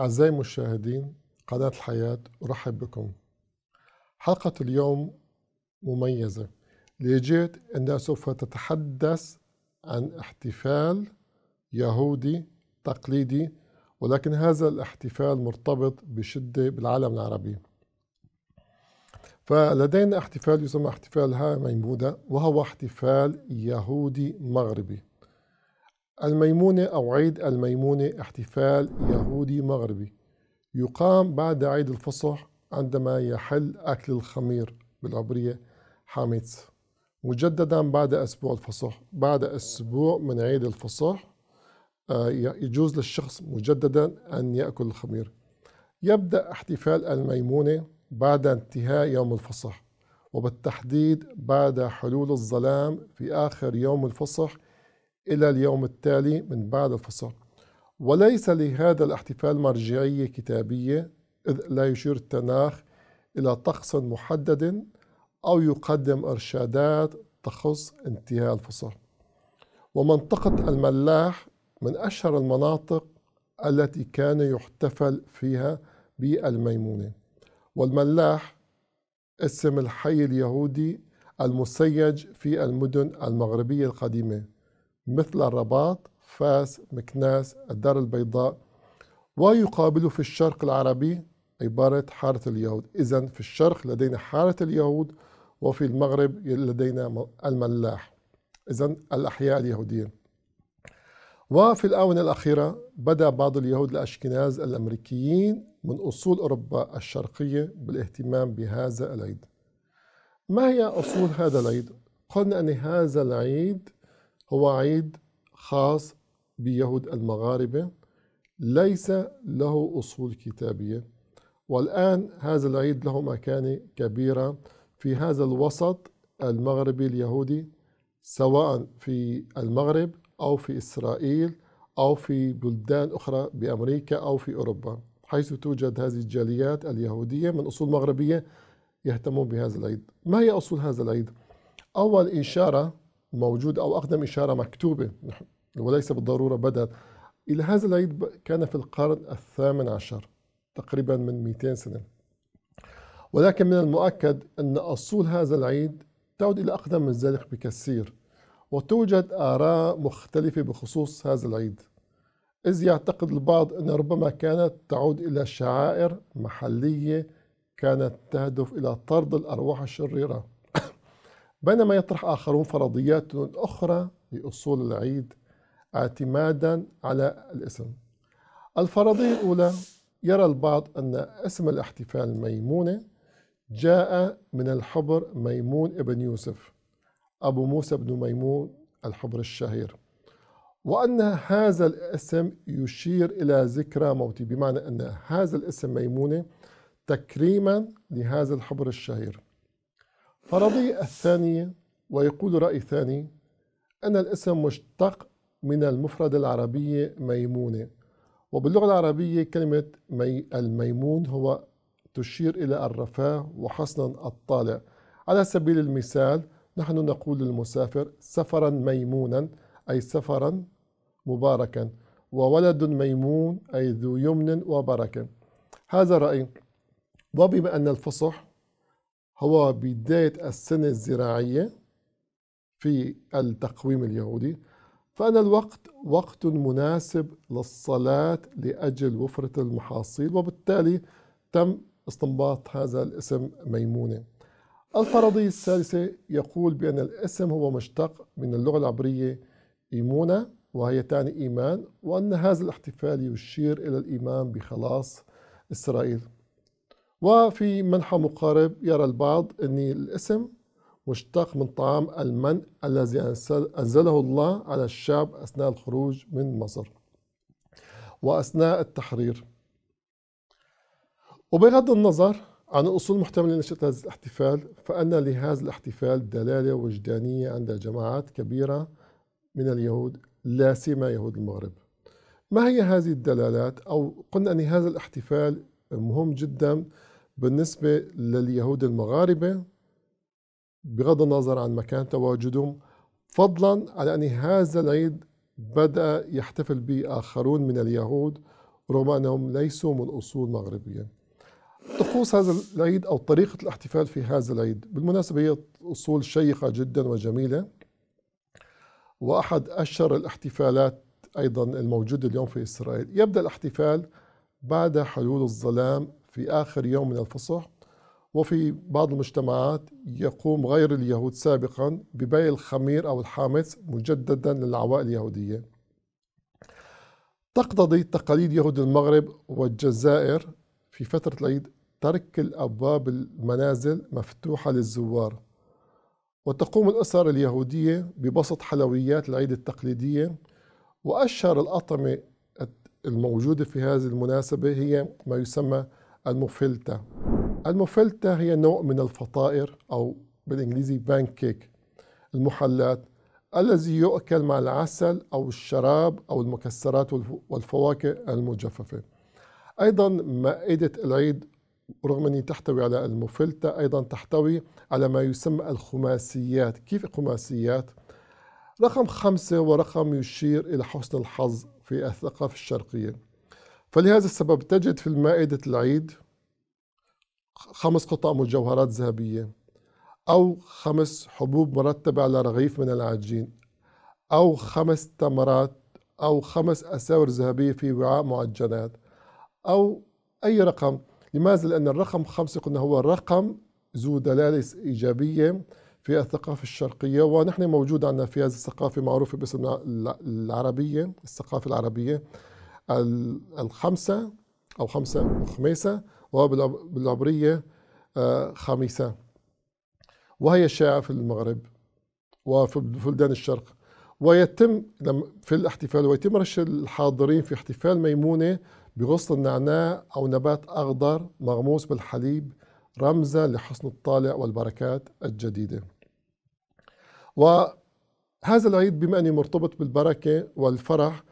أعزائي المشاهدين قناة الحياة أرحب بكم حلقة اليوم مميزة لجهة أنها سوف تتحدث عن احتفال يهودي تقليدي ولكن هذا الاحتفال مرتبط بشدة بالعالم العربي فلدينا احتفال يسمى احتفال ها ميمودة وهو احتفال يهودي مغربي الميمونة أو عيد الميمونة احتفال يهودي مغربي يقام بعد عيد الفصح عندما يحل أكل الخمير بالعبرية حاميتس مجددا بعد أسبوع الفصح بعد أسبوع من عيد الفصح آه، يجوز للشخص مجددا أن يأكل الخمير يبدأ احتفال الميمونة بعد انتهاء يوم الفصح وبالتحديد بعد حلول الظلام في آخر يوم الفصح إلى اليوم التالي من بعد الفصل وليس لهذا الاحتفال مرجعية كتابية إذ لا يشير التناخ إلى طقس محدد أو يقدم إرشادات تخص انتهاء الفصل ومنطقة الملاح من أشهر المناطق التي كان يحتفل فيها بالميمونة والملاح اسم الحي اليهودي المسيج في المدن المغربية القديمة مثل الرباط فاس مكناس الدار البيضاء ويقابل في الشرق العربي عبارة حارة اليهود إذا في الشرق لدينا حارة اليهود وفي المغرب لدينا الملاح إذا الأحياء اليهودية وفي الآونة الأخيرة بدأ بعض اليهود الأشكناز الأمريكيين من أصول أوروبا الشرقية بالاهتمام بهذا العيد ما هي أصول هذا العيد؟ قلنا أن هذا العيد هو عيد خاص بيهود المغاربة ليس له أصول كتابية والآن هذا العيد له مكانة كبيرة في هذا الوسط المغربي اليهودي سواء في المغرب أو في إسرائيل أو في بلدان أخرى بأمريكا أو في أوروبا حيث توجد هذه الجاليات اليهودية من أصول مغربية يهتمون بهذا العيد ما هي أصول هذا العيد؟ أول إشارة موجود أو أقدم إشارة مكتوبة وليس بالضرورة بدل إلى هذا العيد كان في القرن الثامن عشر تقريبا من 200 سنة ولكن من المؤكد أن أصول هذا العيد تعود إلى أقدم من ذلك بكثير وتوجد آراء مختلفة بخصوص هذا العيد إذ يعتقد البعض أن ربما كانت تعود إلى شعائر محلية كانت تهدف إلى طرد الأرواح الشريرة بينما يطرح آخرون فرضيات أخرى لأصول العيد اعتمادا على الاسم الفرضية الأولى يرى البعض أن اسم الاحتفال ميمونة جاء من الحبر ميمون ابن يوسف أبو موسى بن ميمون الحبر الشهير وأن هذا الاسم يشير إلى ذكرى موتي بمعنى أن هذا الاسم ميمونة تكريما لهذا الحبر الشهير فرضي الثانية ويقول رأي ثاني أن الاسم مشتق من المفردة العربية ميمونة وباللغة العربية كلمة مي الميمون هو تشير إلى الرفاه وحسن الطالع على سبيل المثال نحن نقول للمسافر سفرا ميمونا أي سفرا مباركا وولد ميمون أي ذو يمن وبركة هذا رأي وبما أن الفصح هو بداية السنة الزراعية في التقويم اليهودي فأن الوقت وقت مناسب للصلاة لأجل وفرة المحاصيل وبالتالي تم استنباط هذا الاسم ميمونة الفرضية الثالثة يقول بأن الاسم هو مشتق من اللغة العبرية إيمونة وهي تعني إيمان وأن هذا الاحتفال يشير إلى الإيمان بخلاص إسرائيل وفي منحى مقارب يرى البعض أن الاسم مشتق من طعام المن الذي أنزله الله على الشعب أثناء الخروج من مصر وأثناء التحرير وبغض النظر عن الأصول المحتملة لنشأة هذا الاحتفال فأن لهذا الاحتفال دلالة وجدانية عند جماعات كبيرة من اليهود لا سيما يهود المغرب ما هي هذه الدلالات أو قلنا أن هذا الاحتفال مهم جدا بالنسبة لليهود المغاربة بغض النظر عن مكان تواجدهم فضلا على أن هذا العيد بدأ يحتفل به آخرون من اليهود رغم أنهم ليسوا من أصول مغربية طقوس هذا العيد أو طريقة الاحتفال في هذا العيد بالمناسبة هي أصول شيقة جدا وجميلة وأحد أشهر الاحتفالات أيضا الموجودة اليوم في إسرائيل يبدأ الاحتفال بعد حلول الظلام في آخر يوم من الفصح وفي بعض المجتمعات يقوم غير اليهود سابقا ببيع الخمير أو الحامص مجددا للعوائل اليهودية تقتضي تقاليد يهود المغرب والجزائر في فترة العيد ترك الأبواب المنازل مفتوحة للزوار وتقوم الأسر اليهودية ببسط حلويات العيد التقليدية وأشهر الأطعمة الموجودة في هذه المناسبة هي ما يسمى المفلتة المفلتة هي نوع من الفطائر أو بالإنجليزي بانكيك المحلات الذي يؤكل مع العسل أو الشراب أو المكسرات والفواكه المجففة أيضا مائدة العيد رغم أنها تحتوي على المفلتة أيضا تحتوي على ما يسمى الخماسيات كيف خماسيات؟ رقم خمسة ورقم يشير إلى حسن الحظ في الثقافة الشرقية فلهذا السبب تجد في مائدة العيد خمس قطع مجوهرات ذهبية أو خمس حبوب مرتبة على رغيف من العجين أو خمس تمرات أو خمس أساور ذهبية في وعاء معجنات أو أي رقم لماذا؟ لأن الرقم خمسة قلنا هو رقم ذو دلالة إيجابية في الثقافة الشرقية ونحن موجود عندنا في هذه الثقافة معروفة باسم العربية الثقافة العربية الخمسة أو خمسة خميسة وبالعبرية آه، خميسة وهي شائعة في المغرب وفي بلدان الشرق ويتم في الاحتفال ويتم رش الحاضرين في احتفال ميمونة بغصن النعناع أو نبات أخضر مغموس بالحليب رمزا لحسن الطالع والبركات الجديدة وهذا العيد بما أنه مرتبط بالبركة والفرح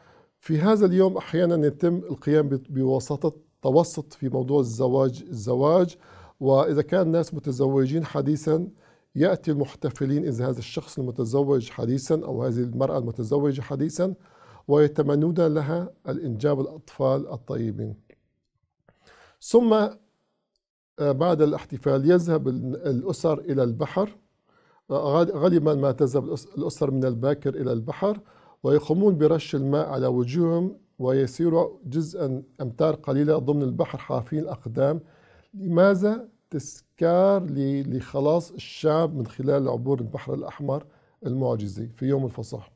في هذا اليوم أحيانا يتم القيام بواسطة توسط في موضوع الزواج الزواج وإذا كان الناس متزوجين حديثا يأتي المحتفلين إذا هذا الشخص المتزوج حديثا أو هذه المرأة المتزوجة حديثا ويتمنون لها الإنجاب الأطفال الطيبين ثم آه، بعد الاحتفال يذهب الأسر إلى البحر آه، غالبا ما تذهب الأسر من الباكر إلى البحر ويقومون برش الماء على وجوههم ويسير جزءا أمتار قليلة ضمن البحر حافين الأقدام لماذا تذكار لخلاص الشعب من خلال عبور البحر الأحمر المعجزي في يوم الفصح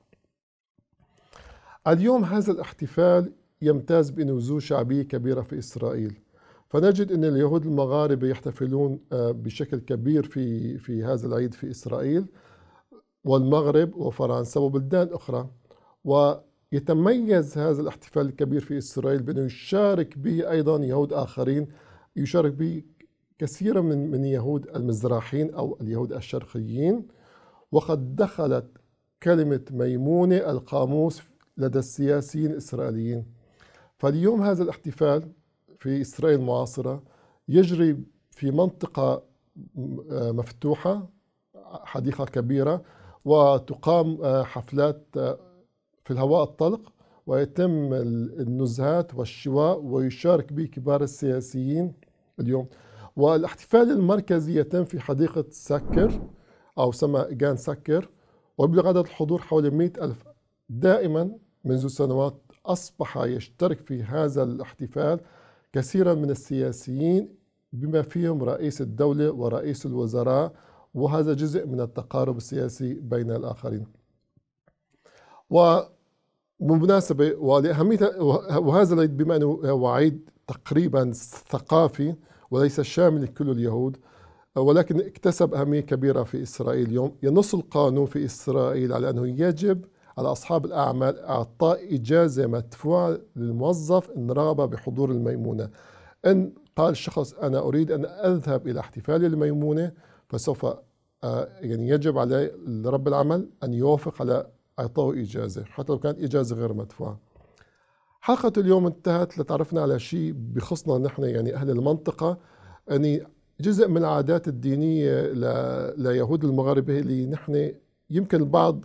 اليوم هذا الاحتفال يمتاز بنزوه شعبية كبيرة في إسرائيل فنجد أن اليهود المغاربة يحتفلون آه، بشكل كبير في, في هذا العيد في إسرائيل والمغرب وفرنسا وبلدان أخرى ويتميز هذا الاحتفال الكبير في إسرائيل بأنه يشارك به أيضا يهود آخرين يشارك به كثيرا من من يهود المزراحين أو اليهود الشرقيين وقد دخلت كلمة ميمونة القاموس لدى السياسيين الإسرائيليين فاليوم هذا الاحتفال في إسرائيل المعاصرة يجري في منطقة مفتوحة حديقة كبيرة وتقام حفلات في الهواء الطلق ويتم النزهات والشواء ويشارك به كبار السياسيين اليوم والاحتفال المركزي يتم في حديقة سكر أو سما جان سكر وبلغ عدد الحضور حوالي 100 ألف دائما منذ سنوات أصبح يشترك في هذا الاحتفال كثيرا من السياسيين بما فيهم رئيس الدولة ورئيس الوزراء وهذا جزء من التقارب السياسي بين الآخرين وبمناسبة ولأهمية وهذا بما أنه وعيد تقريبا ثقافي وليس شامل لكل اليهود ولكن اكتسب أهمية كبيرة في إسرائيل اليوم ينص القانون في إسرائيل على أنه يجب على أصحاب الأعمال إعطاء إجازة مدفوعة للموظف إن رغب بحضور الميمونة إن قال الشخص أنا أريد أن أذهب إلى احتفال الميمونة فسوف آه، يعني يجب على رب العمل أن يوافق على أعطوه إجازة حتى لو كانت إجازة غير مدفوعة حلقة اليوم انتهت لتعرفنا على شيء بخصنا نحن يعني أهل المنطقة يعني جزء من العادات الدينية ليهود المغاربة اللي نحن يمكن البعض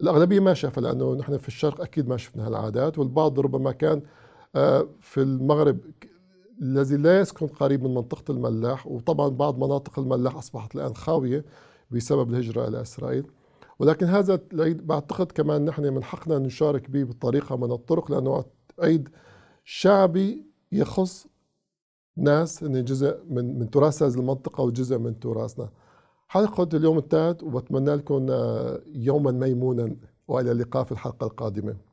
الأغلبية ما شافها لأنه نحن في الشرق أكيد ما شفنا هالعادات والبعض ربما كان آه، في المغرب الذي لا يسكن قريب من منطقة الملاح وطبعا بعض مناطق الملاح أصبحت الآن خاوية بسبب الهجرة إلى إسرائيل ولكن هذا بعتقد كمان نحن من حقنا نشارك به بطريقة من الطرق لأنه عيد شعبي يخص ناس هن يعني جزء من من تراث هذه المنطقة وجزء من تراثنا. حلقة اليوم انتهت وبتمنى لكم آه، يوما ميمونا وإلى اللقاء في الحلقة القادمة.